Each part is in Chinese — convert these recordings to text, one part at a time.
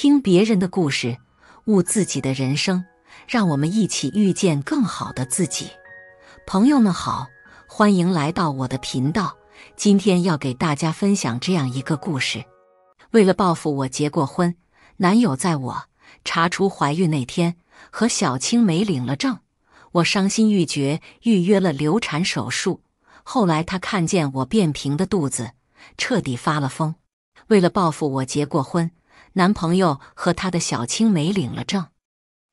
听别人的故事，悟自己的人生，让我们一起遇见更好的自己。朋友们好，欢迎来到我的频道。今天要给大家分享这样一个故事：为了报复我结过婚，男友在我查出怀孕那天和小青梅领了证。我伤心欲绝，预约了流产手术。后来他看见我变平的肚子，彻底发了疯。为了报复我结过婚。男朋友和他的小青梅领了证，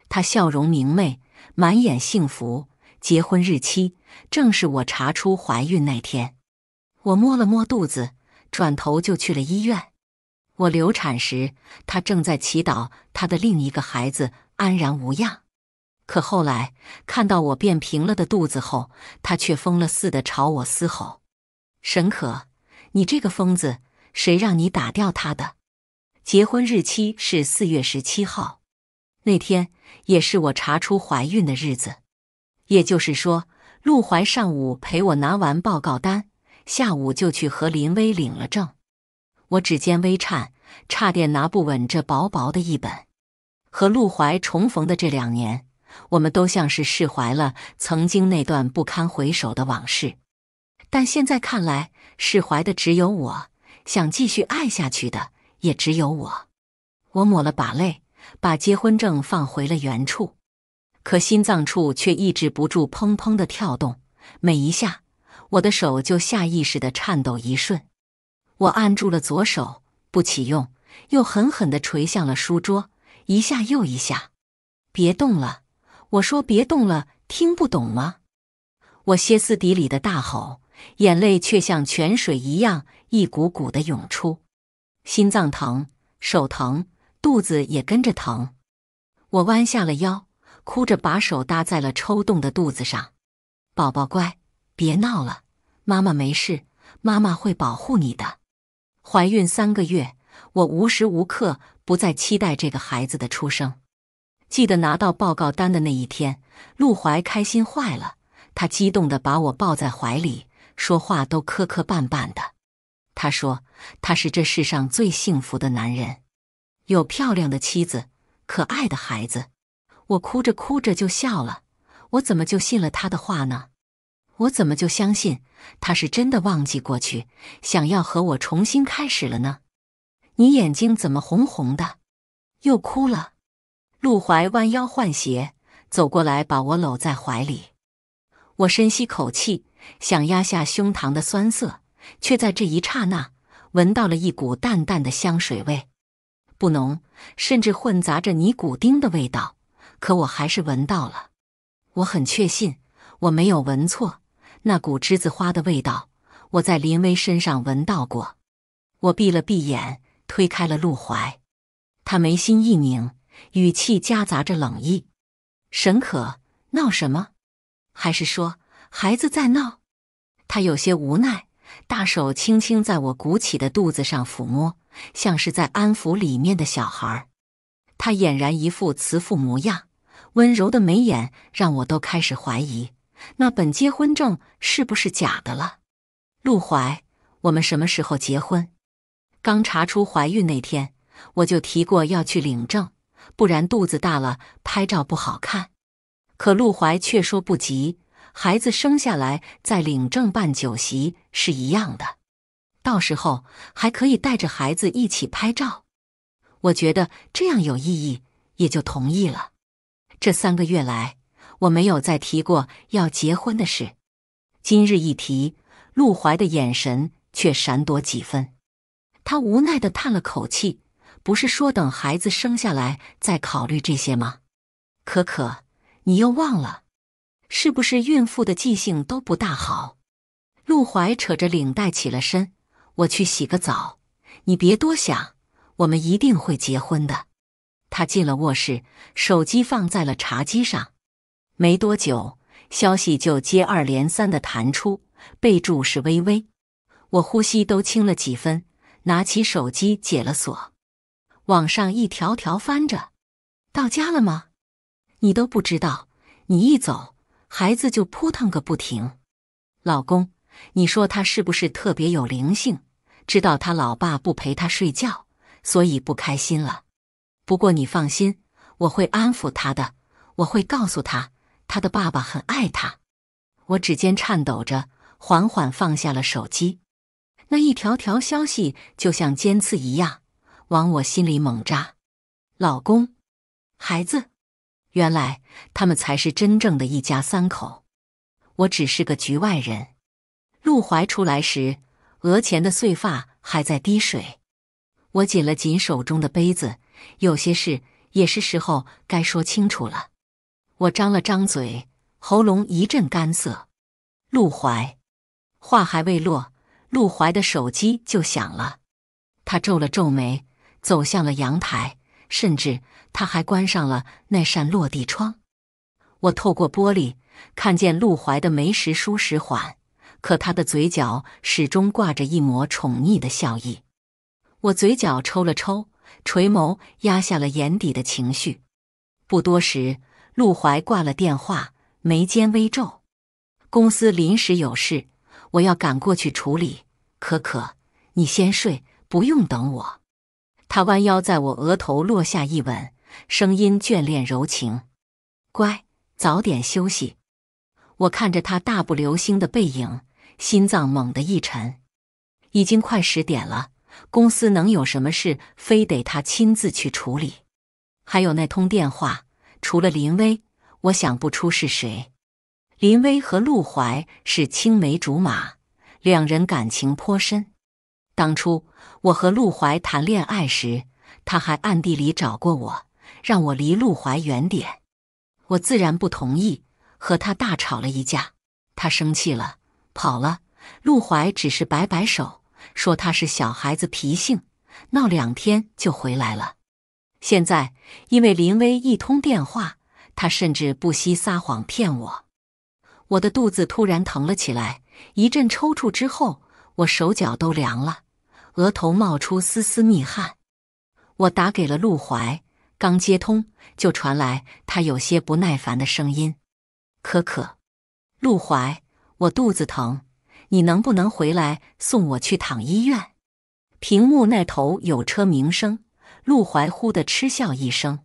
他笑容明媚，满眼幸福。结婚日期正是我查出怀孕那天。我摸了摸肚子，转头就去了医院。我流产时，他正在祈祷他的另一个孩子安然无恙。可后来看到我变平了的肚子后，他却疯了似的朝我嘶吼：“沈可，你这个疯子，谁让你打掉他的？”结婚日期是四月十七号，那天也是我查出怀孕的日子。也就是说，陆怀上午陪我拿完报告单，下午就去和林薇领了证。我指尖微颤，差点拿不稳这薄薄的一本。和陆怀重逢的这两年，我们都像是释怀了曾经那段不堪回首的往事，但现在看来，释怀的只有我想继续爱下去的。也只有我，我抹了把泪，把结婚证放回了原处，可心脏处却抑制不住砰砰的跳动，每一下，我的手就下意识的颤抖一瞬。我按住了左手，不起用，又狠狠的捶向了书桌，一下又一下。别动了！我说别动了，听不懂吗？我歇斯底里的大吼，眼泪却像泉水一样一股股的涌出。心脏疼，手疼，肚子也跟着疼。我弯下了腰，哭着把手搭在了抽动的肚子上。宝宝乖，别闹了，妈妈没事，妈妈会保护你的。怀孕三个月，我无时无刻不在期待这个孩子的出生。记得拿到报告单的那一天，陆怀开心坏了，他激动地把我抱在怀里，说话都磕磕绊绊的。他说：“他是这世上最幸福的男人，有漂亮的妻子，可爱的孩子。”我哭着哭着就笑了。我怎么就信了他的话呢？我怎么就相信他是真的忘记过去，想要和我重新开始了呢？你眼睛怎么红红的？又哭了。陆怀弯腰换鞋，走过来把我搂在怀里。我深吸口气，想压下胸膛的酸涩。却在这一刹那，闻到了一股淡淡的香水味，不浓，甚至混杂着尼古丁的味道。可我还是闻到了，我很确信我没有闻错。那股栀子花的味道，我在林薇身上闻到过。我闭了闭眼，推开了陆怀。他眉心一拧，语气夹杂着冷意：“沈可，闹什么？还是说孩子在闹？”他有些无奈。大手轻轻在我鼓起的肚子上抚摸，像是在安抚里面的小孩儿。他俨然一副慈父模样，温柔的眉眼让我都开始怀疑那本结婚证是不是假的了。陆怀，我们什么时候结婚？刚查出怀孕那天，我就提过要去领证，不然肚子大了拍照不好看。可陆怀却说不急。孩子生下来再领证办酒席是一样的，到时候还可以带着孩子一起拍照。我觉得这样有意义，也就同意了。这三个月来，我没有再提过要结婚的事。今日一提，陆怀的眼神却闪躲几分。他无奈的叹了口气：“不是说等孩子生下来再考虑这些吗？可可，你又忘了。”是不是孕妇的记性都不大好？陆怀扯着领带起了身，我去洗个澡，你别多想，我们一定会结婚的。他进了卧室，手机放在了茶几上。没多久，消息就接二连三的弹出，备注是微微。我呼吸都轻了几分，拿起手机解了锁，往上一条条翻着。到家了吗？你都不知道，你一走。孩子就扑腾个不停，老公，你说他是不是特别有灵性，知道他老爸不陪他睡觉，所以不开心了？不过你放心，我会安抚他的，我会告诉他，他的爸爸很爱他。我指尖颤抖着，缓缓放下了手机，那一条条消息就像尖刺一样，往我心里猛扎。老公，孩子。原来他们才是真正的一家三口，我只是个局外人。陆怀出来时，额前的碎发还在滴水。我紧了紧手中的杯子，有些事也是时候该说清楚了。我张了张嘴，喉咙一阵干涩。陆怀话还未落，陆怀的手机就响了。他皱了皱眉，走向了阳台。甚至他还关上了那扇落地窗。我透过玻璃看见陆怀的眉时舒时缓，可他的嘴角始终挂着一抹宠溺的笑意。我嘴角抽了抽，垂眸压下了眼底的情绪。不多时，陆怀挂了电话，眉间微皱。公司临时有事，我要赶过去处理。可可，你先睡，不用等我。他弯腰在我额头落下一吻，声音眷恋柔情：“乖，早点休息。”我看着他大步流星的背影，心脏猛地一沉。已经快十点了，公司能有什么事，非得他亲自去处理？还有那通电话，除了林威，我想不出是谁。林威和陆怀是青梅竹马，两人感情颇深。当初我和陆怀谈恋爱时，他还暗地里找过我，让我离陆怀远点。我自然不同意，和他大吵了一架。他生气了，跑了。陆怀只是摆摆手，说他是小孩子脾性，闹两天就回来了。现在因为林薇一通电话，他甚至不惜撒谎骗我。我的肚子突然疼了起来，一阵抽搐之后，我手脚都凉了。额头冒出丝丝密汗，我打给了陆怀，刚接通就传来他有些不耐烦的声音：“可可，陆怀，我肚子疼，你能不能回来送我去趟医院？”屏幕那头有车鸣声，陆怀忽地嗤笑一声：“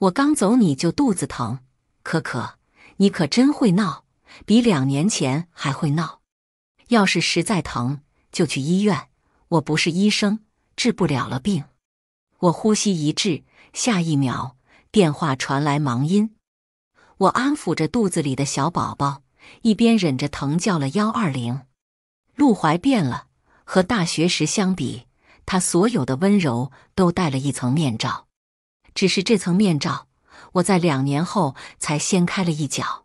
我刚走你就肚子疼，可可，你可真会闹，比两年前还会闹。要是实在疼，就去医院。”我不是医生，治不了了病。我呼吸一滞，下一秒电话传来忙音。我安抚着肚子里的小宝宝，一边忍着疼叫了幺二零。陆怀变了，和大学时相比，他所有的温柔都带了一层面罩。只是这层面罩，我在两年后才掀开了一角。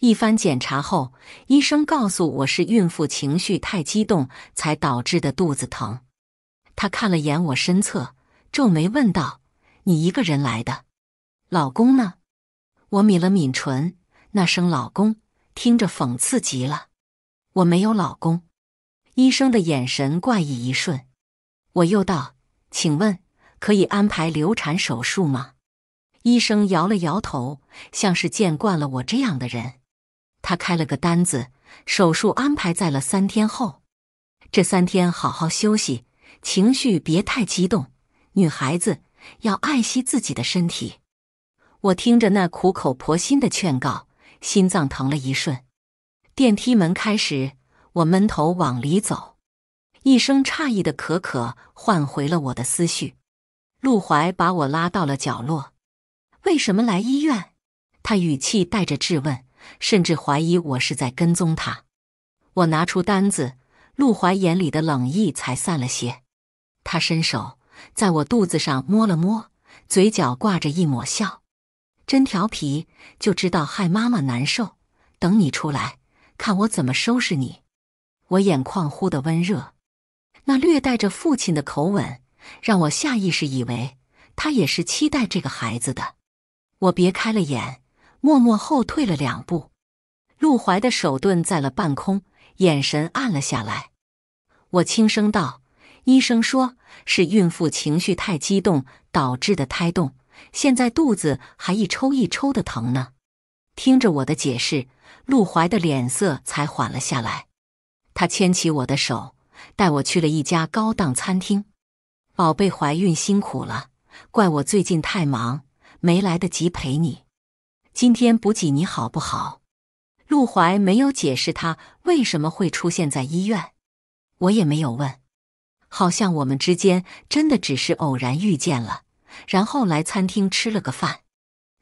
一番检查后，医生告诉我是孕妇情绪太激动才导致的肚子疼。他看了眼我身侧，皱眉问道：“你一个人来的，老公呢？”我抿了抿唇，那声“老公”听着讽刺极了。我没有老公。医生的眼神怪异一瞬，我又道：“请问可以安排流产手术吗？”医生摇了摇头，像是见惯了我这样的人。他开了个单子，手术安排在了三天后。这三天好好休息，情绪别太激动。女孩子要爱惜自己的身体。我听着那苦口婆心的劝告，心脏疼了一瞬。电梯门开始，我闷头往里走。一声诧异的“可可”唤回了我的思绪。陆怀把我拉到了角落：“为什么来医院？”他语气带着质问。甚至怀疑我是在跟踪他。我拿出单子，陆怀眼里的冷意才散了些。他伸手在我肚子上摸了摸，嘴角挂着一抹笑：“真调皮，就知道害妈妈难受。等你出来，看我怎么收拾你。”我眼眶忽的温热，那略带着父亲的口吻，让我下意识以为他也是期待这个孩子的。我别开了眼。默默后退了两步，陆怀的手顿在了半空，眼神暗了下来。我轻声道：“医生说是孕妇情绪太激动导致的胎动，现在肚子还一抽一抽的疼呢。”听着我的解释，陆怀的脸色才缓了下来。他牵起我的手，带我去了一家高档餐厅。“宝贝，怀孕辛苦了，怪我最近太忙，没来得及陪你。”今天补给你好不好？陆怀没有解释他为什么会出现在医院，我也没有问，好像我们之间真的只是偶然遇见了，然后来餐厅吃了个饭。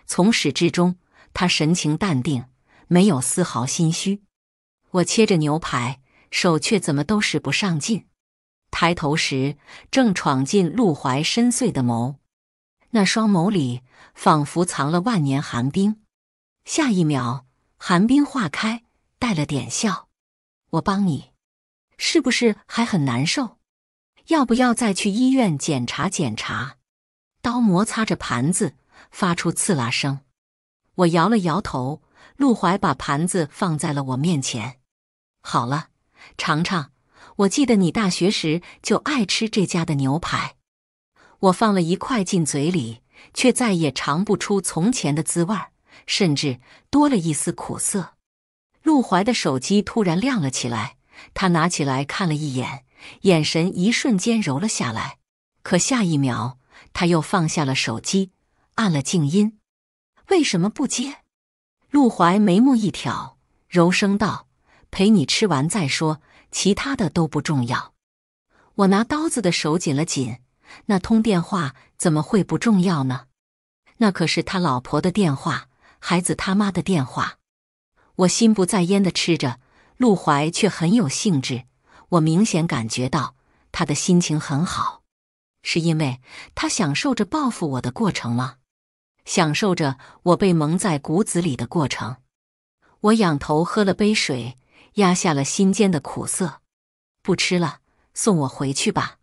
从始至终，他神情淡定，没有丝毫心虚。我切着牛排，手却怎么都使不上劲。抬头时，正闯进陆怀深邃的眸，那双眸里仿佛藏了万年寒冰。下一秒，寒冰化开，带了点笑。我帮你，是不是还很难受？要不要再去医院检查检查？刀摩擦着盘子，发出刺啦声。我摇了摇头。陆怀把盘子放在了我面前。好了，尝尝。我记得你大学时就爱吃这家的牛排。我放了一块进嘴里，却再也尝不出从前的滋味儿。甚至多了一丝苦涩。陆怀的手机突然亮了起来，他拿起来看了一眼，眼神一瞬间柔了下来。可下一秒，他又放下了手机，按了静音。为什么不接？陆怀眉目一挑，柔声道：“陪你吃完再说，其他的都不重要。”我拿刀子的手紧了紧。那通电话怎么会不重要呢？那可是他老婆的电话。孩子他妈的电话，我心不在焉的吃着，陆怀却很有兴致。我明显感觉到他的心情很好，是因为他享受着报复我的过程吗？享受着我被蒙在骨子里的过程？我仰头喝了杯水，压下了心间的苦涩，不吃了。送我回去吧。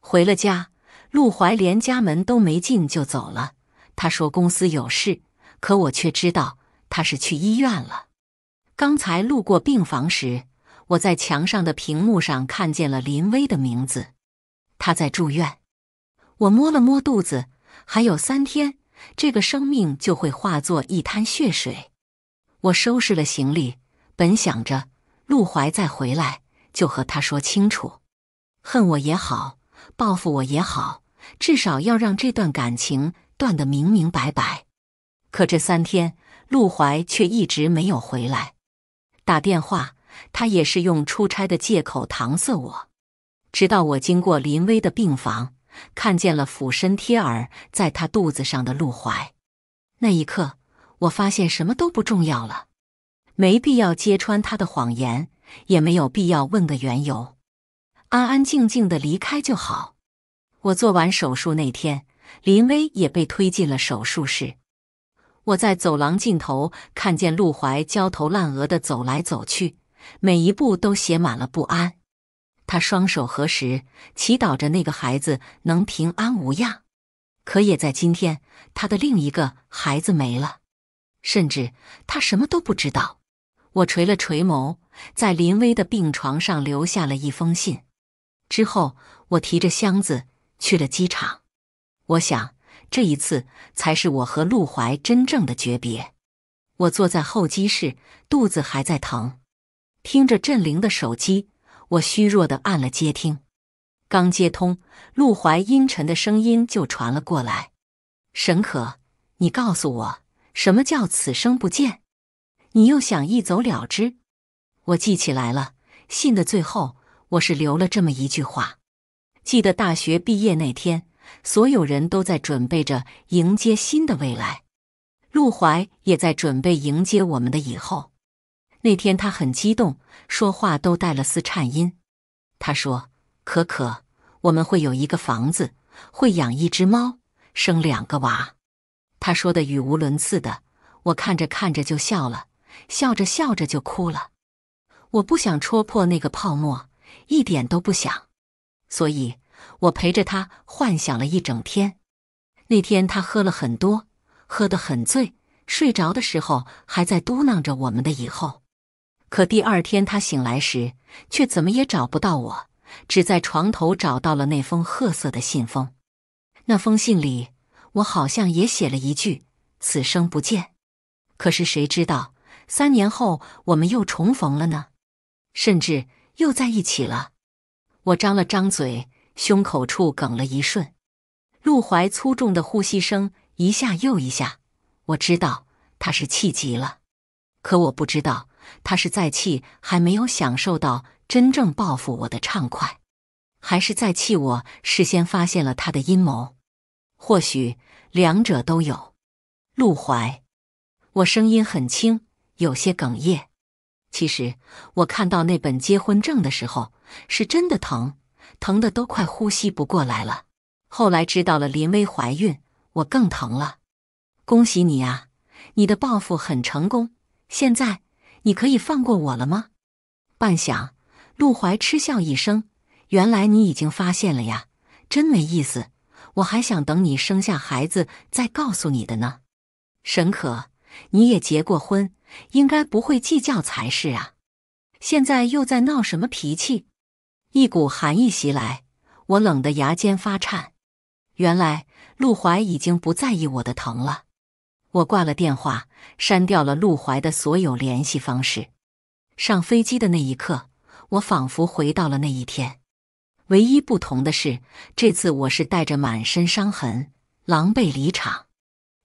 回了家，陆怀连家门都没进就走了。他说公司有事。可我却知道他是去医院了。刚才路过病房时，我在墙上的屏幕上看见了林威的名字，他在住院。我摸了摸肚子，还有三天，这个生命就会化作一滩血水。我收拾了行李，本想着陆怀再回来就和他说清楚，恨我也好，报复我也好，至少要让这段感情断得明明白白。可这三天，陆怀却一直没有回来。打电话，他也是用出差的借口搪塞我。直到我经过林薇的病房，看见了俯身贴耳在他肚子上的陆怀，那一刻，我发现什么都不重要了，没必要揭穿他的谎言，也没有必要问个缘由，安安静静的离开就好。我做完手术那天，林薇也被推进了手术室。我在走廊尽头看见陆怀焦头烂额地走来走去，每一步都写满了不安。他双手合十，祈祷着那个孩子能平安无恙。可也在今天，他的另一个孩子没了，甚至他什么都不知道。我垂了垂眸，在林薇的病床上留下了一封信。之后，我提着箱子去了机场。我想。这一次才是我和陆怀真正的诀别。我坐在候机室，肚子还在疼，听着振铃的手机，我虚弱的按了接听。刚接通，陆怀阴沉的声音就传了过来：“沈可，你告诉我，什么叫此生不见？你又想一走了之？”我记起来了，信的最后我是留了这么一句话：“记得大学毕业那天。”所有人都在准备着迎接新的未来，陆怀也在准备迎接我们的以后。那天他很激动，说话都带了丝颤音。他说：“可可，我们会有一个房子，会养一只猫，生两个娃。”他说的语无伦次的，我看着看着就笑了，笑着笑着就哭了。我不想戳破那个泡沫，一点都不想，所以。我陪着他幻想了一整天。那天他喝了很多，喝得很醉，睡着的时候还在嘟囔着我们的以后。可第二天他醒来时，却怎么也找不到我，只在床头找到了那封褐色的信封。那封信里，我好像也写了一句“此生不见”。可是谁知道，三年后我们又重逢了呢？甚至又在一起了。我张了张嘴。胸口处哽了一瞬，陆怀粗重的呼吸声一下又一下。我知道他是气急了，可我不知道他是在气还没有享受到真正报复我的畅快，还是在气我事先发现了他的阴谋。或许两者都有。陆怀，我声音很轻，有些哽咽。其实我看到那本结婚证的时候，是真的疼。疼得都快呼吸不过来了。后来知道了林薇怀孕，我更疼了。恭喜你啊，你的报复很成功。现在你可以放过我了吗？半晌，陆怀嗤笑一声：“原来你已经发现了呀，真没意思。我还想等你生下孩子再告诉你的呢。”沈可，你也结过婚，应该不会计较才是啊。现在又在闹什么脾气？一股寒意袭来，我冷得牙尖发颤。原来陆怀已经不在意我的疼了。我挂了电话，删掉了陆怀的所有联系方式。上飞机的那一刻，我仿佛回到了那一天。唯一不同的是，这次我是带着满身伤痕，狼狈离场。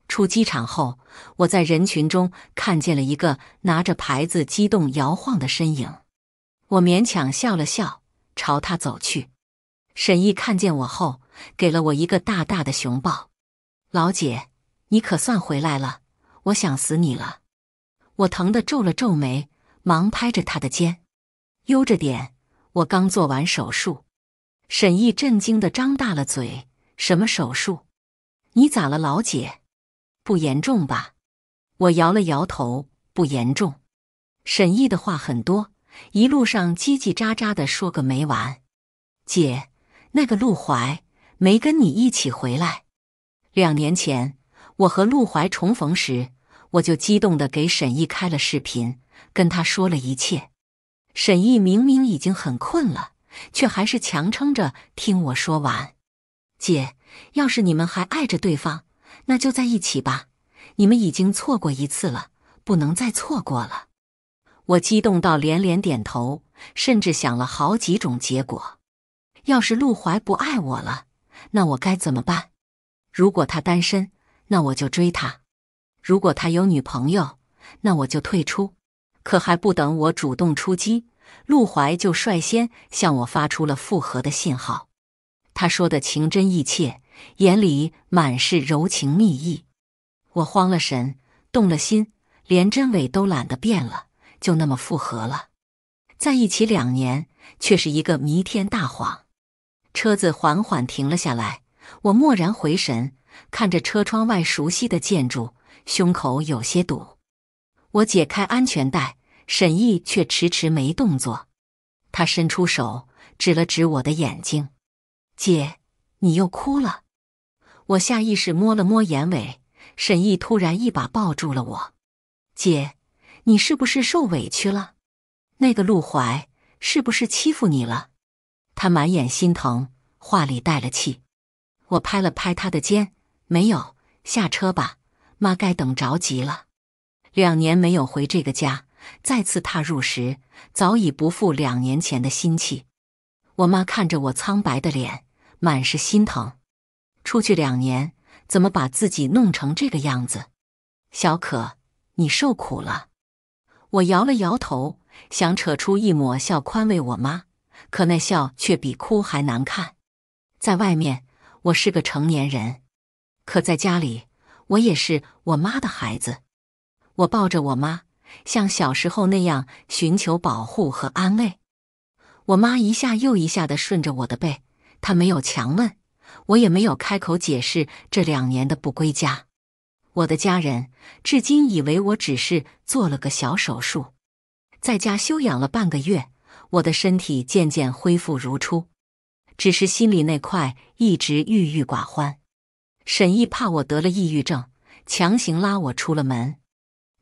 出机场后，我在人群中看见了一个拿着牌子激动摇晃的身影。我勉强笑了笑。朝他走去，沈毅看见我后，给了我一个大大的熊抱。老姐，你可算回来了，我想死你了。我疼的皱了皱眉，忙拍着他的肩，悠着点，我刚做完手术。沈毅震惊的张大了嘴：“什么手术？你咋了，老姐？不严重吧？”我摇了摇头：“不严重。”沈毅的话很多。一路上叽叽喳喳的说个没完。姐，那个陆怀没跟你一起回来。两年前我和陆怀重逢时，我就激动的给沈毅开了视频，跟他说了一切。沈毅明明已经很困了，却还是强撑着听我说完。姐，要是你们还爱着对方，那就在一起吧。你们已经错过一次了，不能再错过了。我激动到连连点头，甚至想了好几种结果。要是陆怀不爱我了，那我该怎么办？如果他单身，那我就追他；如果他有女朋友，那我就退出。可还不等我主动出击，陆怀就率先向我发出了复合的信号。他说的情真意切，眼里满是柔情蜜意，我慌了神，动了心，连真伪都懒得变了。就那么复合了，在一起两年，却是一个弥天大谎。车子缓缓停了下来，我蓦然回神，看着车窗外熟悉的建筑，胸口有些堵。我解开安全带，沈毅却迟迟没动作。他伸出手指了指我的眼睛：“姐，你又哭了。”我下意识摸了摸眼尾，沈毅突然一把抱住了我：“姐。”你是不是受委屈了？那个陆怀是不是欺负你了？他满眼心疼，话里带了气。我拍了拍他的肩，没有下车吧？妈该等着急了。两年没有回这个家，再次踏入时早已不复两年前的心气。我妈看着我苍白的脸，满是心疼。出去两年，怎么把自己弄成这个样子？小可，你受苦了。我摇了摇头，想扯出一抹笑宽慰我妈，可那笑却比哭还难看。在外面，我是个成年人；可在家里，我也是我妈的孩子。我抱着我妈，像小时候那样寻求保护和安慰。我妈一下又一下的顺着我的背，她没有强问我，也没有开口解释这两年的不归家。我的家人至今以为我只是做了个小手术，在家休养了半个月，我的身体渐渐恢复如初，只是心里那块一直郁郁寡欢。沈毅怕我得了抑郁症，强行拉我出了门。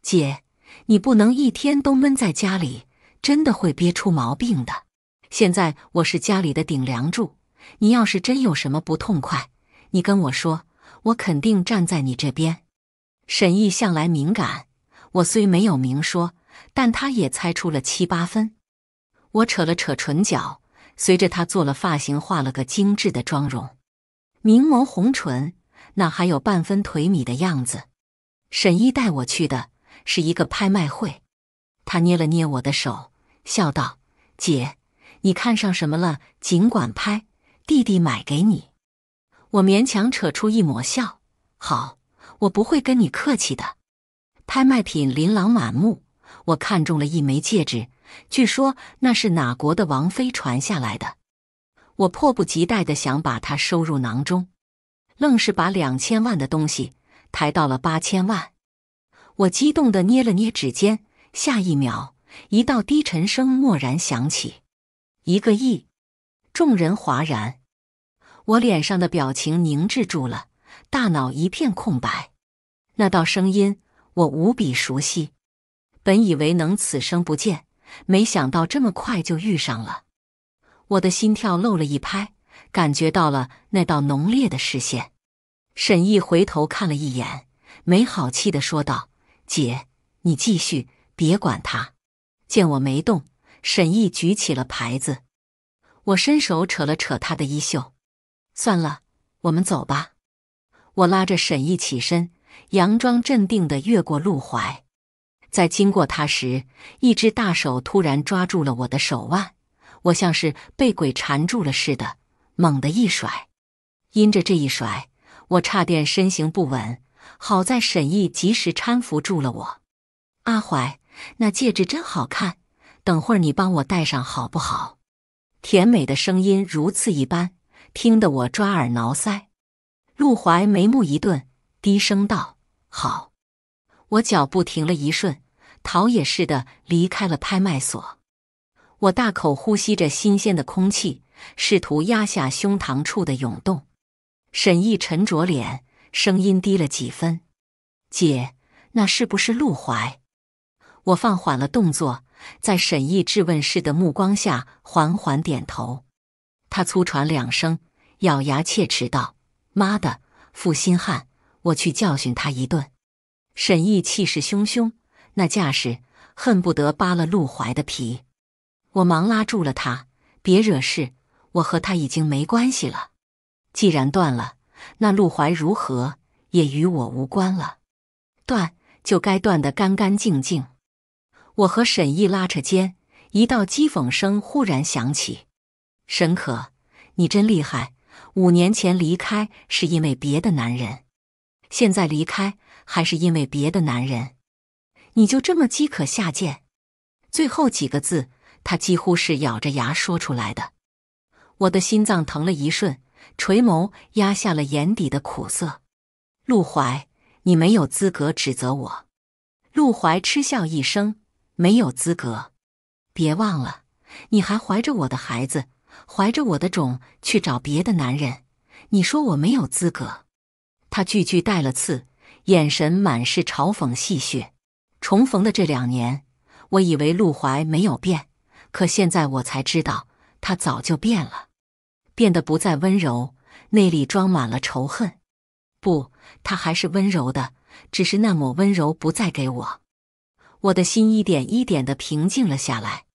姐，你不能一天都闷在家里，真的会憋出毛病的。现在我是家里的顶梁柱，你要是真有什么不痛快，你跟我说，我肯定站在你这边。沈毅向来敏感，我虽没有明说，但他也猜出了七八分。我扯了扯唇角，随着他做了发型，画了个精致的妆容，明眸红唇，哪还有半分颓靡的样子？沈毅带我去的是一个拍卖会，他捏了捏我的手，笑道：“姐，你看上什么了？尽管拍，弟弟买给你。”我勉强扯出一抹笑：“好。”我不会跟你客气的。拍卖品琳琅满目，我看中了一枚戒指，据说那是哪国的王妃传下来的。我迫不及待的想把它收入囊中，愣是把两千万的东西抬到了八千万。我激动的捏了捏指尖，下一秒，一道低沉声蓦然响起：“一个亿！”众人哗然，我脸上的表情凝滞住了，大脑一片空白。那道声音我无比熟悉，本以为能此生不见，没想到这么快就遇上了。我的心跳漏了一拍，感觉到了那道浓烈的视线。沈毅回头看了一眼，没好气的说道：“姐，你继续，别管他。”见我没动，沈毅举起了牌子。我伸手扯了扯他的衣袖，算了，我们走吧。我拉着沈毅起身。佯装镇定的越过陆怀，在经过他时，一只大手突然抓住了我的手腕，我像是被鬼缠住了似的，猛地一甩。因着这一甩，我差点身形不稳，好在沈毅及时搀扶住了我。阿怀，那戒指真好看，等会儿你帮我戴上好不好？甜美的声音如刺一般，听得我抓耳挠腮。陆怀眉目一顿。低声道：“好。”我脚步停了一瞬，逃也似的离开了拍卖所。我大口呼吸着新鲜的空气，试图压下胸膛处的涌动。沈毅沉着脸，声音低了几分：“姐，那是不是陆怀？”我放缓了动作，在沈毅质问似的目光下缓缓点头。他粗喘两声，咬牙切齿道：“妈的，负心汉！”我去教训他一顿，沈毅气势汹汹，那架势恨不得扒了陆怀的皮。我忙拉住了他，别惹事。我和他已经没关系了，既然断了，那陆怀如何也与我无关了。断就该断得干干净净。我和沈毅拉扯间，一道讥讽声忽然响起：“沈可，你真厉害。五年前离开是因为别的男人。”现在离开还是因为别的男人？你就这么饥渴下贱？最后几个字，他几乎是咬着牙说出来的。我的心脏疼了一瞬，垂眸压下了眼底的苦涩。陆怀，你没有资格指责我。陆怀嗤笑一声：“没有资格！别忘了，你还怀着我的孩子，怀着我的种去找别的男人。你说我没有资格？”他句句带了刺，眼神满是嘲讽戏谑。重逢的这两年，我以为陆怀没有变，可现在我才知道，他早就变了，变得不再温柔，内里装满了仇恨。不，他还是温柔的，只是那抹温柔不再给我。我的心一点一点的平静了下来。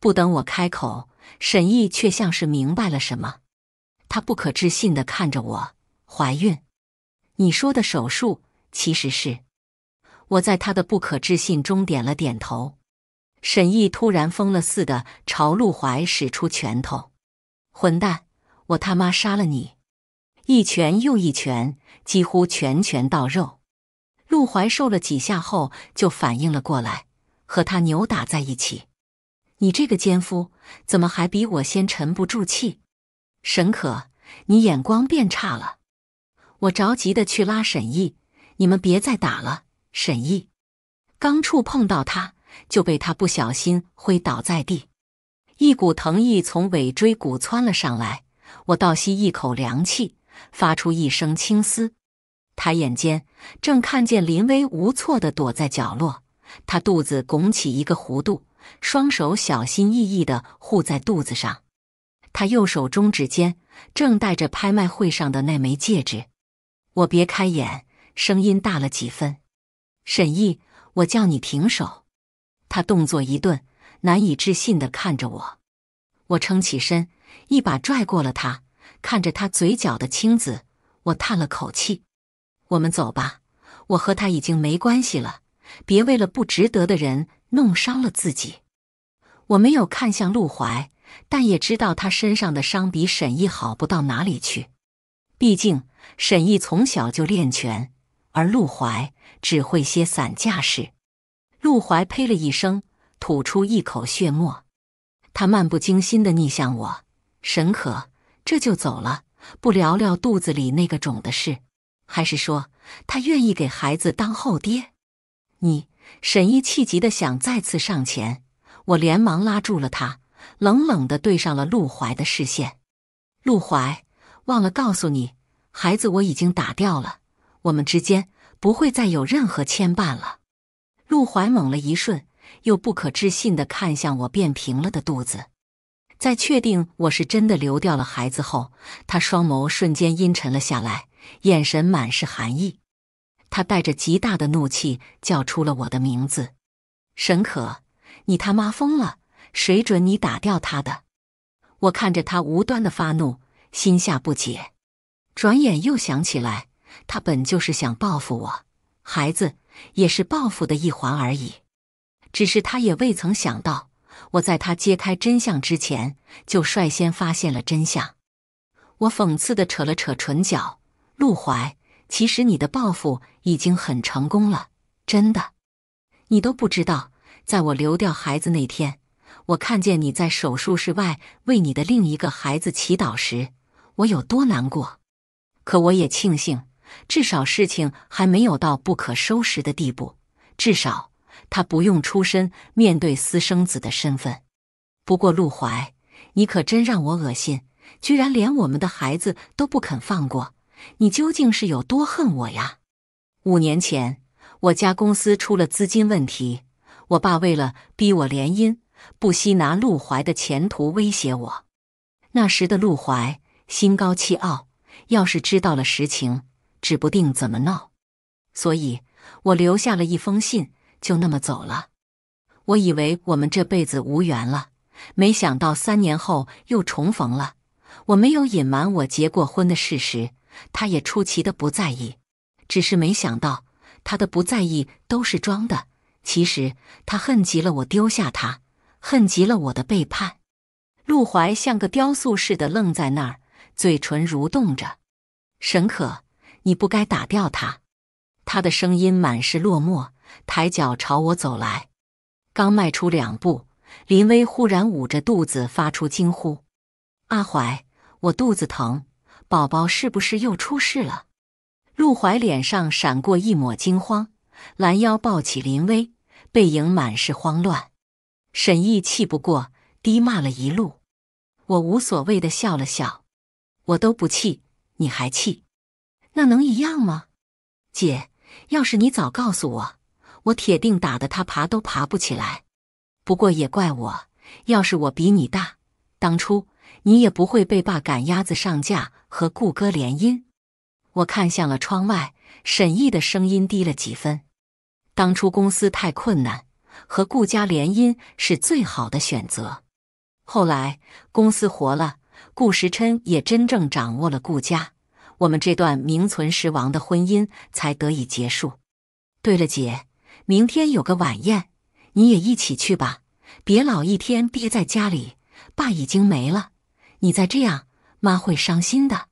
不等我开口，沈毅却像是明白了什么，他不可置信的看着我，怀孕。你说的手术其实是……我在他的不可置信中点了点头。沈毅突然疯了似的朝陆怀使出拳头：“混蛋，我他妈杀了你！”一拳又一拳，几乎拳拳到肉。陆怀受了几下后就反应了过来，和他扭打在一起。你这个奸夫，怎么还比我先沉不住气？沈可，你眼光变差了。我着急的去拉沈毅，你们别再打了。沈毅刚触碰到他，就被他不小心挥倒在地。一股疼意从尾椎骨窜了上来，我倒吸一口凉气，发出一声轻嘶。抬眼间，正看见林威无措的躲在角落，他肚子拱起一个弧度，双手小心翼翼的护在肚子上。他右手中指间正戴着拍卖会上的那枚戒指。我别开眼，声音大了几分。沈毅，我叫你停手。他动作一顿，难以置信的看着我。我撑起身，一把拽过了他，看着他嘴角的青紫，我叹了口气。我们走吧，我和他已经没关系了。别为了不值得的人弄伤了自己。我没有看向陆怀，但也知道他身上的伤比沈毅好不到哪里去，毕竟。沈毅从小就练拳，而陆怀只会些散架式。陆怀呸了一声，吐出一口血沫。他漫不经心的逆向我：“沈可，这就走了？不聊聊肚子里那个种的事？还是说他愿意给孩子当后爹？”你，沈毅气急的想再次上前，我连忙拉住了他，冷冷的对上了陆怀的视线。陆怀，忘了告诉你。孩子，我已经打掉了，我们之间不会再有任何牵绊了。陆怀猛了一瞬，又不可置信的看向我变平了的肚子，在确定我是真的流掉了孩子后，他双眸瞬间阴沉了下来，眼神满是寒意。他带着极大的怒气叫出了我的名字：“沈可，你他妈疯了！谁准你打掉他的？”我看着他无端的发怒，心下不解。转眼又想起来，他本就是想报复我，孩子也是报复的一环而已。只是他也未曾想到，我在他揭开真相之前，就率先发现了真相。我讽刺的扯了扯唇角，陆怀，其实你的报复已经很成功了，真的。你都不知道，在我流掉孩子那天，我看见你在手术室外为你的另一个孩子祈祷时，我有多难过。可我也庆幸，至少事情还没有到不可收拾的地步。至少他不用出身面对私生子的身份。不过陆怀，你可真让我恶心，居然连我们的孩子都不肯放过。你究竟是有多恨我呀？五年前，我家公司出了资金问题，我爸为了逼我联姻，不惜拿陆怀的前途威胁我。那时的陆怀心高气傲。要是知道了实情，指不定怎么闹。所以我留下了一封信，就那么走了。我以为我们这辈子无缘了，没想到三年后又重逢了。我没有隐瞒我结过婚的事实，他也出奇的不在意，只是没想到他的不在意都是装的。其实他恨极了我丢下他，恨极了我的背叛。陆怀像个雕塑似的愣在那儿。嘴唇蠕动着，沈可，你不该打掉他。他的声音满是落寞，抬脚朝我走来。刚迈出两步，林威忽然捂着肚子发出惊呼：“阿怀，我肚子疼，宝宝是不是又出事了？”陆怀脸上闪过一抹惊慌，拦腰抱起林威，背影满是慌乱。沈毅气不过，低骂了一路。我无所谓的笑了笑。我都不气，你还气？那能一样吗？姐，要是你早告诉我，我铁定打得他爬都爬不起来。不过也怪我，要是我比你大，当初你也不会被爸赶鸭子上架和顾哥联姻。我看向了窗外，沈译的声音低了几分：“当初公司太困难，和顾家联姻是最好的选择。后来公司活了。”顾时琛也真正掌握了顾家，我们这段名存实亡的婚姻才得以结束。对了，姐，明天有个晚宴，你也一起去吧，别老一天憋在家里。爸已经没了，你再这样，妈会伤心的。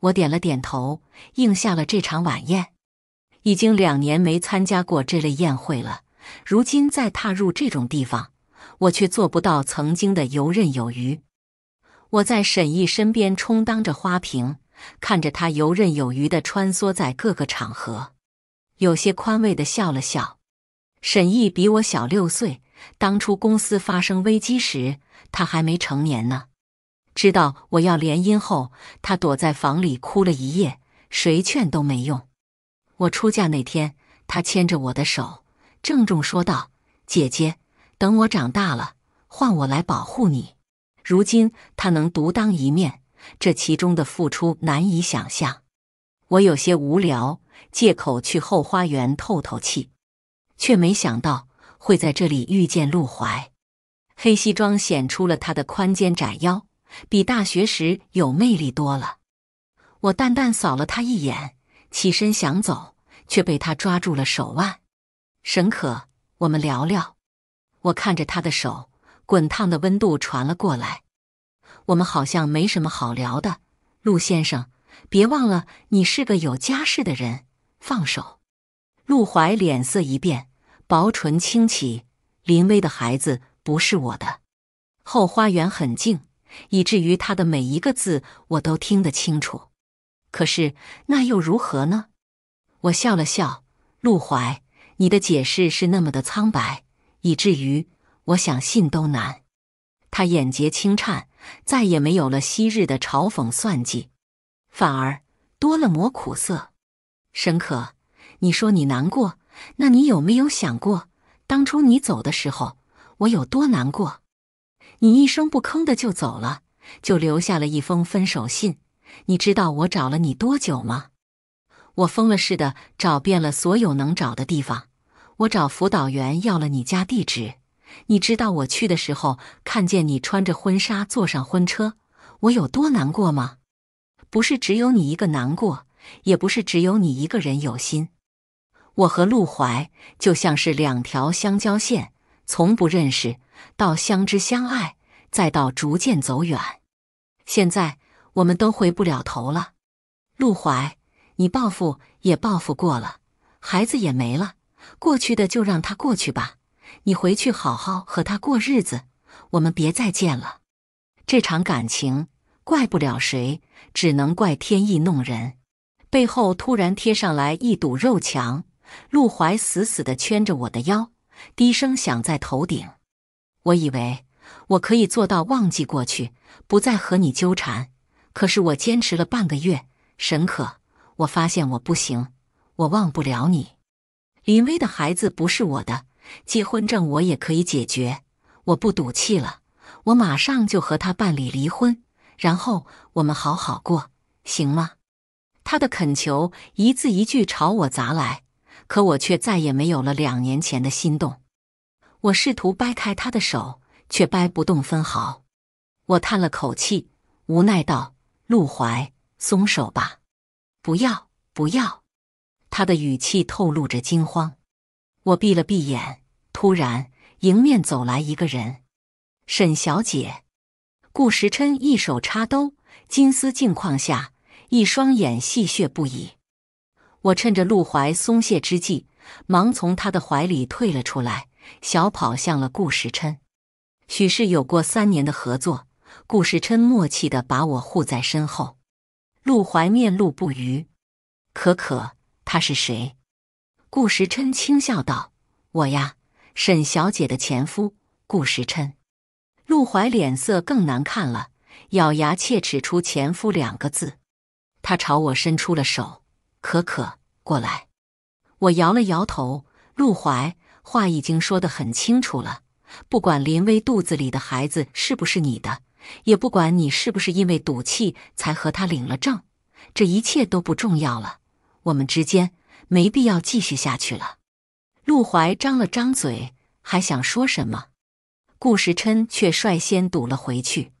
我点了点头，应下了这场晚宴。已经两年没参加过这类宴会了，如今再踏入这种地方，我却做不到曾经的游刃有余。我在沈毅身边充当着花瓶，看着他游刃有余的穿梭在各个场合，有些宽慰的笑了笑。沈毅比我小六岁，当初公司发生危机时，他还没成年呢。知道我要联姻后，他躲在房里哭了一夜，谁劝都没用。我出嫁那天，他牵着我的手，郑重说道：“姐姐，等我长大了，换我来保护你。”如今他能独当一面，这其中的付出难以想象。我有些无聊，借口去后花园透透气，却没想到会在这里遇见陆怀。黑西装显出了他的宽肩窄腰，比大学时有魅力多了。我淡淡扫了他一眼，起身想走，却被他抓住了手腕。沈可，我们聊聊。我看着他的手。滚烫的温度传了过来，我们好像没什么好聊的。陆先生，别忘了，你是个有家室的人。放手。陆怀脸色一变，薄唇轻启：“林薇的孩子不是我的。”后花园很静，以至于他的每一个字我都听得清楚。可是那又如何呢？我笑了笑。陆怀，你的解释是那么的苍白，以至于……我想信都难，他眼睫轻颤，再也没有了昔日的嘲讽算计，反而多了抹苦涩。申可，你说你难过，那你有没有想过，当初你走的时候，我有多难过？你一声不吭的就走了，就留下了一封分手信。你知道我找了你多久吗？我疯了似的找遍了所有能找的地方，我找辅导员要了你家地址。你知道我去的时候看见你穿着婚纱坐上婚车，我有多难过吗？不是只有你一个难过，也不是只有你一个人有心。我和陆怀就像是两条相交线，从不认识到相知相爱，再到逐渐走远。现在我们都回不了头了。陆怀，你报复也报复过了，孩子也没了，过去的就让它过去吧。你回去好好和他过日子，我们别再见了。这场感情怪不了谁，只能怪天意弄人。背后突然贴上来一堵肉墙，陆怀死死地圈着我的腰，低声响在头顶。我以为我可以做到忘记过去，不再和你纠缠，可是我坚持了半个月，沈可，我发现我不行，我忘不了你。林威的孩子不是我的。结婚证我也可以解决，我不赌气了，我马上就和他办理离婚，然后我们好好过，行吗？他的恳求一字一句朝我砸来，可我却再也没有了两年前的心动。我试图掰开他的手，却掰不动分毫。我叹了口气，无奈道：“陆怀，松手吧，不要，不要。”他的语气透露着惊慌。我闭了闭眼，突然迎面走来一个人，沈小姐。顾时琛一手插兜，金丝镜框下一双眼戏谑不已。我趁着陆怀松懈之际，忙从他的怀里退了出来，小跑向了顾时琛。许是有过三年的合作，顾时琛默契的把我护在身后。陆怀面露不愉：“可可，他是谁？”顾时琛轻笑道：“我呀，沈小姐的前夫。”顾时琛，陆怀脸色更难看了，咬牙切齿出“前夫”两个字。他朝我伸出了手：“可可，过来。”我摇了摇头。陆怀话已经说得很清楚了，不管林薇肚子里的孩子是不是你的，也不管你是不是因为赌气才和他领了证，这一切都不重要了。我们之间……没必要继续下去了。陆怀张了张嘴，还想说什么，顾时琛却率先堵了回去。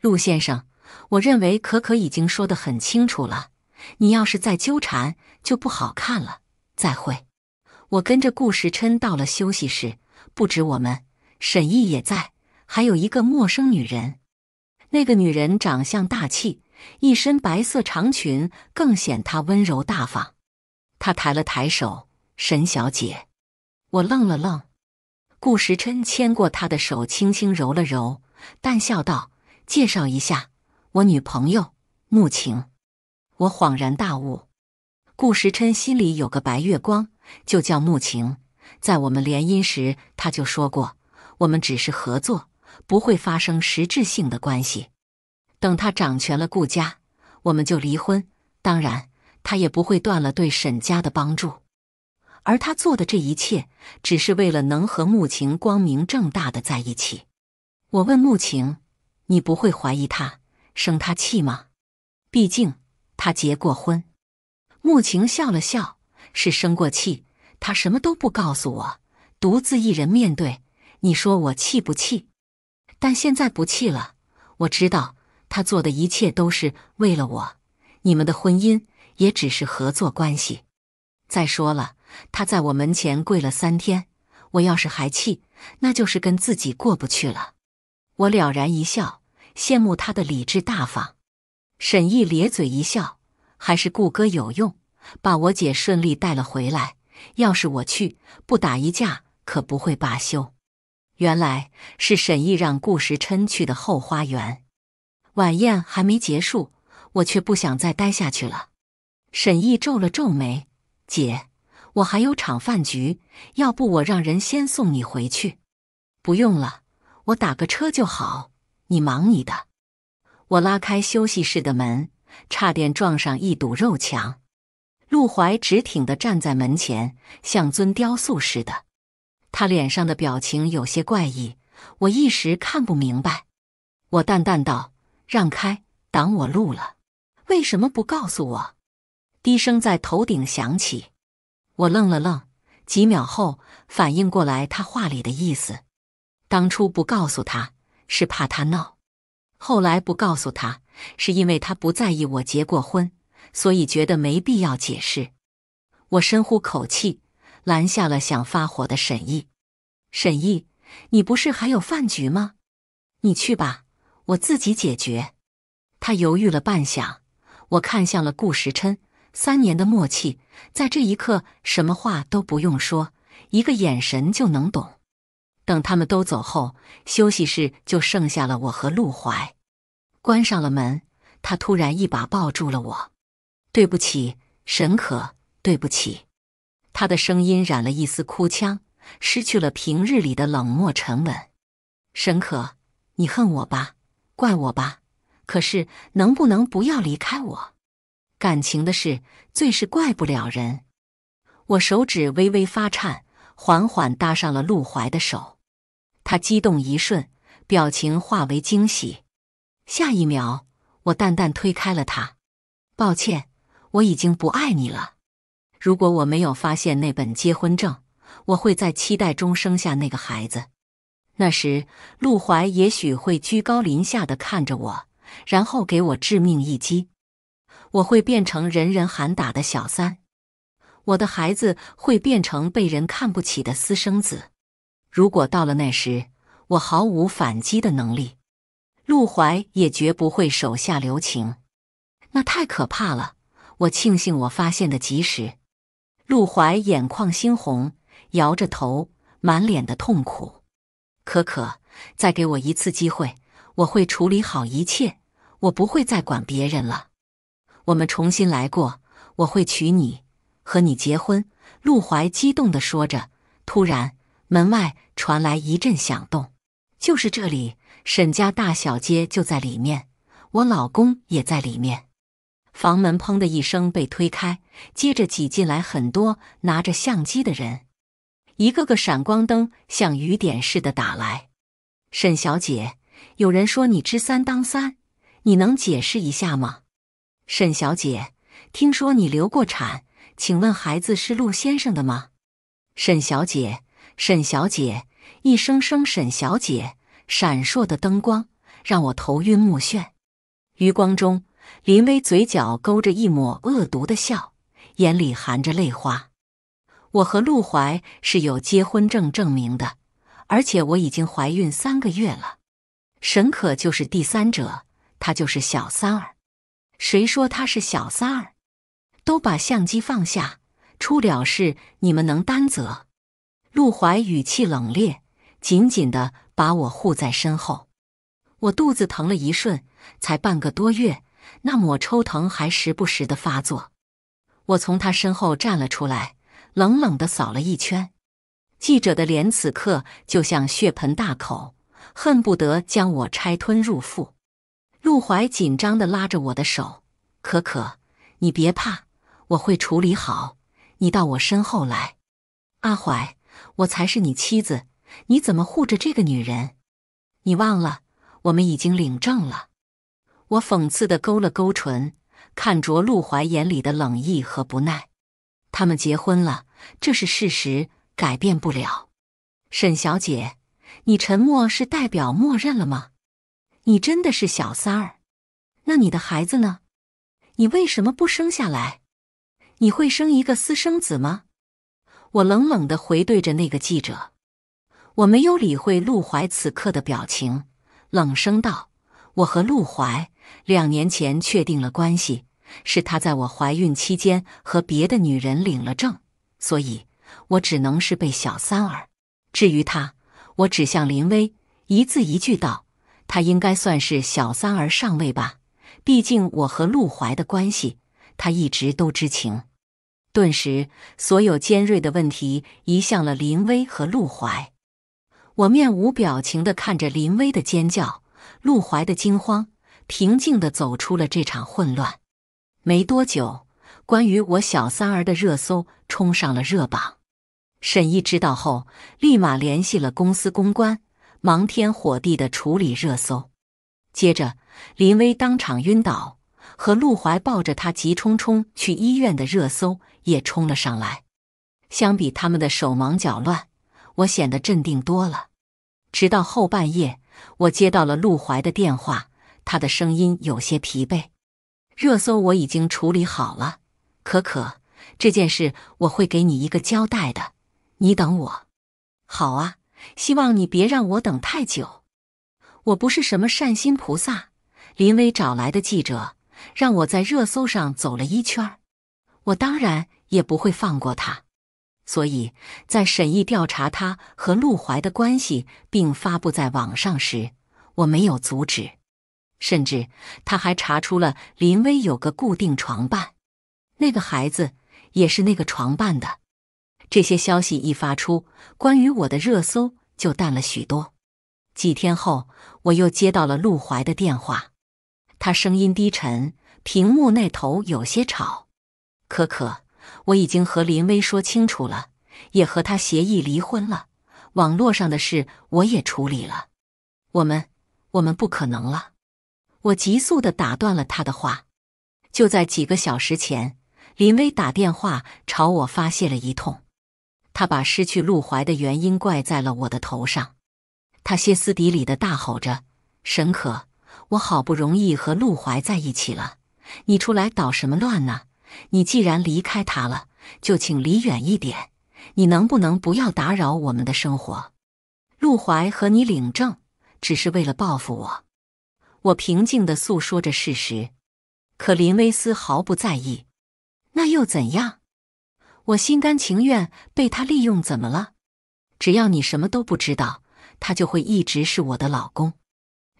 陆先生，我认为可可已经说得很清楚了，你要是再纠缠，就不好看了。再会。我跟着顾时琛到了休息室，不止我们，沈毅也在，还有一个陌生女人。那个女人长相大气，一身白色长裙，更显她温柔大方。他抬了抬手，沈小姐，我愣了愣。顾时琛牵过她的手，轻轻揉了揉，淡笑道：“介绍一下，我女朋友穆晴。”我恍然大悟，顾时琛心里有个白月光，就叫穆晴。在我们联姻时，他就说过，我们只是合作，不会发生实质性的关系。等他掌权了顾家，我们就离婚。当然。他也不会断了对沈家的帮助，而他做的这一切，只是为了能和穆晴光明正大的在一起。我问穆晴：“你不会怀疑他生他气吗？毕竟他结过婚。”穆晴笑了笑：“是生过气，他什么都不告诉我，独自一人面对。你说我气不气？但现在不气了。我知道他做的一切都是为了我，你们的婚姻。”也只是合作关系。再说了，他在我门前跪了三天，我要是还气，那就是跟自己过不去了。我了然一笑，羡慕他的理智大方。沈毅咧嘴一笑，还是顾哥有用，把我姐顺利带了回来。要是我去，不打一架可不会罢休。原来是沈毅让顾时琛去的后花园。晚宴还没结束，我却不想再待下去了。沈毅皱了皱眉：“姐，我还有场饭局，要不我让人先送你回去？”“不用了，我打个车就好。”“你忙你的。”我拉开休息室的门，差点撞上一堵肉墙。陆怀直挺的站在门前，像尊雕塑似的。他脸上的表情有些怪异，我一时看不明白。我淡淡道：“让开，挡我路了。”“为什么不告诉我？”低声在头顶响起，我愣了愣，几秒后反应过来他话里的意思。当初不告诉他，是怕他闹；后来不告诉他，是因为他不在意我结过婚，所以觉得没必要解释。我深呼口气，拦下了想发火的沈毅。沈毅，你不是还有饭局吗？你去吧，我自己解决。他犹豫了半晌，我看向了顾时琛。三年的默契，在这一刻，什么话都不用说，一个眼神就能懂。等他们都走后，休息室就剩下了我和陆怀。关上了门，他突然一把抱住了我：“对不起，沈可，对不起。”他的声音染了一丝哭腔，失去了平日里的冷漠沉稳。沈可，你恨我吧，怪我吧？可是，能不能不要离开我？感情的事最是怪不了人。我手指微微发颤，缓缓搭上了陆怀的手。他激动一瞬，表情化为惊喜。下一秒，我淡淡推开了他。抱歉，我已经不爱你了。如果我没有发现那本结婚证，我会在期待中生下那个孩子。那时，陆怀也许会居高临下的看着我，然后给我致命一击。我会变成人人喊打的小三，我的孩子会变成被人看不起的私生子。如果到了那时，我毫无反击的能力，陆怀也绝不会手下留情，那太可怕了。我庆幸我发现的及时。陆怀眼眶猩红，摇着头，满脸的痛苦。可可，再给我一次机会，我会处理好一切，我不会再管别人了。我们重新来过，我会娶你，和你结婚。”陆怀激动地说着。突然，门外传来一阵响动，就是这里，沈家大小姐就在里面，我老公也在里面。房门砰的一声被推开，接着挤进来很多拿着相机的人，一个个闪光灯像雨点似的打来。沈小姐，有人说你知三当三，你能解释一下吗？沈小姐，听说你流过产，请问孩子是陆先生的吗？沈小姐，沈小姐，一声声沈小姐，闪烁的灯光让我头晕目眩。余光中，林薇嘴角勾着一抹恶毒的笑，眼里含着泪花。我和陆怀是有结婚证证明的，而且我已经怀孕三个月了。沈可就是第三者，她就是小三儿。谁说他是小三儿？都把相机放下！出了事你们能担责？陆怀语气冷冽，紧紧的把我护在身后。我肚子疼了一瞬，才半个多月，那抹抽疼还时不时的发作。我从他身后站了出来，冷冷的扫了一圈，记者的脸此刻就像血盆大口，恨不得将我拆吞入腹。陆怀紧张的拉着我的手，可可，你别怕，我会处理好。你到我身后来。阿怀，我才是你妻子，你怎么护着这个女人？你忘了，我们已经领证了。我讽刺的勾了勾唇，看着陆怀眼里的冷意和不耐。他们结婚了，这是事实，改变不了。沈小姐，你沉默是代表默认了吗？你真的是小三儿，那你的孩子呢？你为什么不生下来？你会生一个私生子吗？我冷冷的回对着那个记者，我没有理会陆怀此刻的表情，冷声道：“我和陆怀两年前确定了关系，是他在我怀孕期间和别的女人领了证，所以我只能是被小三儿。至于他，我指向林薇，一字一句道。”他应该算是小三儿上位吧，毕竟我和陆怀的关系，他一直都知情。顿时，所有尖锐的问题移向了林威和陆怀。我面无表情地看着林威的尖叫，陆怀的惊慌，平静地走出了这场混乱。没多久，关于我小三儿的热搜冲上了热榜。沈毅知道后，立马联系了公司公关。忙天火地的处理热搜，接着林威当场晕倒，和陆怀抱着他急冲冲去医院的热搜也冲了上来。相比他们的手忙脚乱，我显得镇定多了。直到后半夜，我接到了陆怀的电话，他的声音有些疲惫。热搜我已经处理好了，可可这件事我会给你一个交代的，你等我。好啊。希望你别让我等太久。我不是什么善心菩萨，林威找来的记者，让我在热搜上走了一圈我当然也不会放过他，所以在审议调查他和陆怀的关系并发布在网上时，我没有阻止。甚至他还查出了林威有个固定床伴，那个孩子也是那个床伴的。这些消息一发出，关于我的热搜就淡了许多。几天后，我又接到了陆怀的电话，他声音低沉，屏幕那头有些吵。可可，我已经和林薇说清楚了，也和他协议离婚了，网络上的事我也处理了。我们，我们不可能了！我急速的打断了他的话。就在几个小时前，林薇打电话朝我发泄了一通。他把失去陆怀的原因怪在了我的头上，他歇斯底里的大吼着：“沈可，我好不容易和陆怀在一起了，你出来捣什么乱呢？你既然离开他了，就请离远一点。你能不能不要打扰我们的生活？陆怀和你领证只是为了报复我。”我平静的诉说着事实，可林威斯毫不在意。那又怎样？我心甘情愿被他利用，怎么了？只要你什么都不知道，他就会一直是我的老公。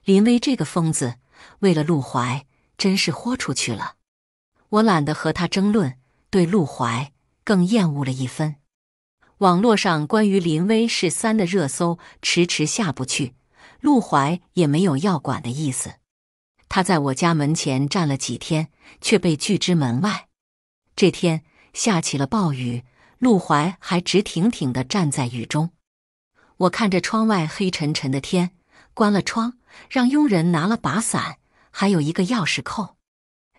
林威这个疯子，为了陆怀，真是豁出去了。我懒得和他争论，对陆怀更厌恶了一分。网络上关于林威是三的热搜迟迟下不去，陆怀也没有要管的意思。他在我家门前站了几天，却被拒之门外。这天。下起了暴雨，陆怀还直挺挺的站在雨中。我看着窗外黑沉沉的天，关了窗，让佣人拿了把伞，还有一个钥匙扣。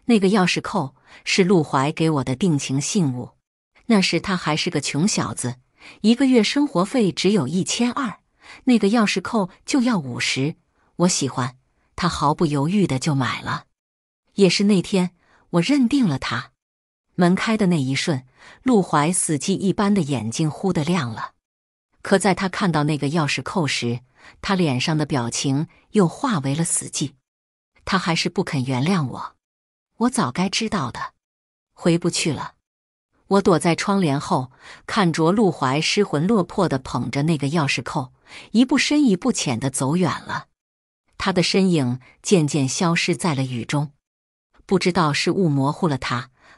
那个钥匙扣是陆怀给我的定情信物。那时他还是个穷小子，一个月生活费只有一千二，那个钥匙扣就要五十，我喜欢，他毫不犹豫的就买了。也是那天，我认定了他。门开的那一瞬，陆怀死寂一般的眼睛忽的亮了。可在他看到那个钥匙扣时，他脸上的表情又化为了死寂。他还是不肯原谅我。我早该知道的，回不去了。我躲在窗帘后，看着陆怀失魂落魄的捧着那个钥匙扣，一步深一步浅的走远了。他的身影渐渐消失在了雨中，不知道是雾模糊了他。